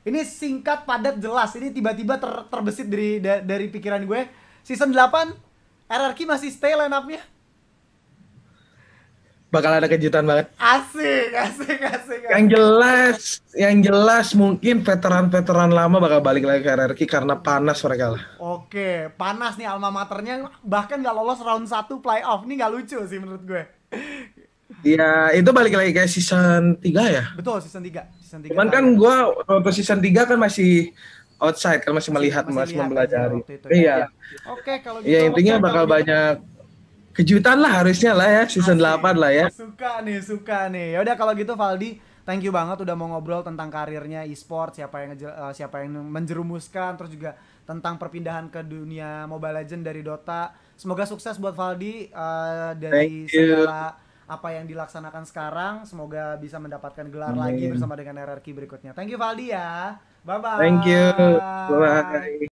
Ini singkat, padat, jelas. Ini tiba-tiba ter terbesit dari da dari pikiran gue. Season 8 RRQ masih stay line up-nya. Bakal ada kejutan banget. Asik, asik, asik. Yang jelas, yang jelas mungkin veteran-veteran lama bakal balik lagi ke RRQ karena panas mereka lah. Oke, panas nih alma maternya bahkan nggak lolos round 1 playoff. Ini nggak lucu sih menurut gue. Iya, itu balik lagi kayak season 3 ya? Betul, season 3. Season 3 Cuman kan gua waktu season 3 kan masih outside, kan masih, melihat, masih, masih mempelajari. Itu, ya. Iya. Oke, kalau iya, gitu. Ya intinya bakal banyak kejutan lah harusnya lah ya season Asik. 8 lah ya. Suka nih, suka nih. ya udah kalau gitu Valdi, thank you banget udah mau ngobrol tentang karirnya e-sport, siapa yang eh, siapa yang menjerumuskan terus juga tentang perpindahan ke dunia Mobile Legend dari Dota. Semoga sukses buat Valdi uh, dari segala apa yang dilaksanakan sekarang semoga bisa mendapatkan gelar Amin. lagi bersama dengan RRQ berikutnya. Thank you Valdi ya. Bye bye. Thank you. Bye bye.